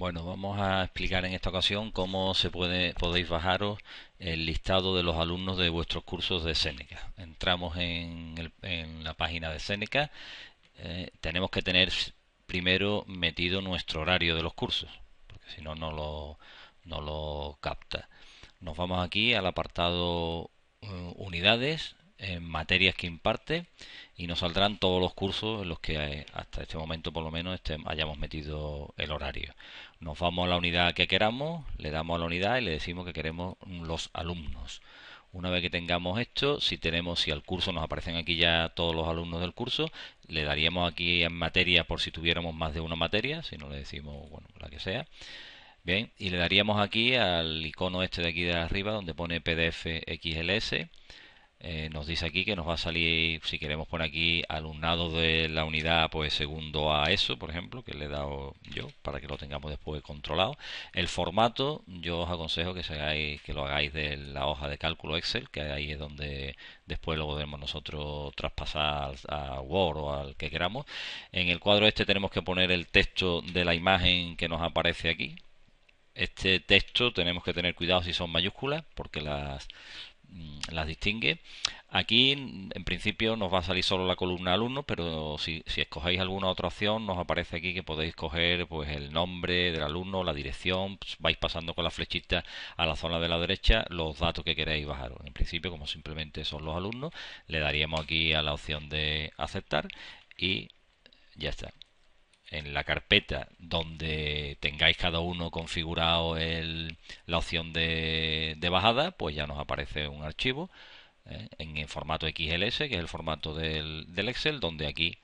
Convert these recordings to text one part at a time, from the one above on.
Bueno, vamos a explicar en esta ocasión cómo se puede, podéis bajaros el listado de los alumnos de vuestros cursos de Seneca. Entramos en, la página de Seneca. Eh, tenemos que tener primero metido nuestro horario de los cursos, porque si no, no lo, capta. Nos vamos aquí al apartado eh, unidades, en eh, materias que imparte y nos saldrán todos los cursos en los que eh, hasta este momento por lo menos hayamos metido el horario. Nos vamos a la unidad que queramos, le damos a la unidad y le decimos que queremos los alumnos. Una vez que tengamos esto, si tenemos, si al curso nos aparecen aquí ya todos los alumnos del curso, le daríamos aquí en materia por si tuviéramos más de una materia, si no le decimos, bueno, la que sea. Bien, y le daríamos aquí al icono este de aquí de arriba donde pone PDF XLS eh, nos dice aquí que nos va a salir, si queremos poner aquí alumnado de la unidad, pues segundo a eso, por ejemplo, que le he dado yo, para que lo tengamos después controlado. El formato, yo os aconsejo que, hagáis, que lo hagáis de la hoja de cálculo Excel, que ahí es donde después lo podemos nosotros traspasar a Word o al que queramos. En el cuadro este tenemos que poner el texto de la imagen que nos aparece aquí. Este texto tenemos que tener cuidado si son mayúsculas, porque las Mm, las distingue. Aquí, en principio, nos va a salir solo la columna alumno, pero si, si escogéis alguna otra opción, nos aparece aquí que podéis coger pues, el nombre del alumno, la dirección, pues, vais pasando con la flechita a la zona de la derecha los datos que queréis bajar. En principio, como simplemente son los alumnos, le daríamos aquí a la opción de aceptar y ya está en la carpeta donde tengáis cada uno configurado la opción de, bajada, pues ya nos aparece un archivo ¿eh? en el formato XLS, que es el formato del, Excel, donde aquí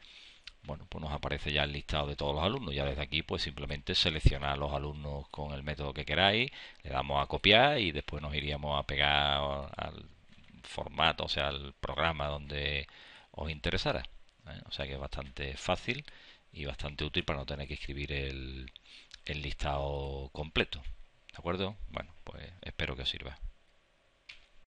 bueno, pues nos aparece ya el listado de todos los alumnos. Ya desde aquí, pues simplemente seleccionar los alumnos con el método que queráis, le damos a copiar y después nos iríamos a pegar al formato, o sea, al programa donde os interesara. ¿eh? O sea que es bastante fácil y bastante útil para no tener que escribir el, el listado completo. ¿De acuerdo? Bueno, pues espero que os sirva.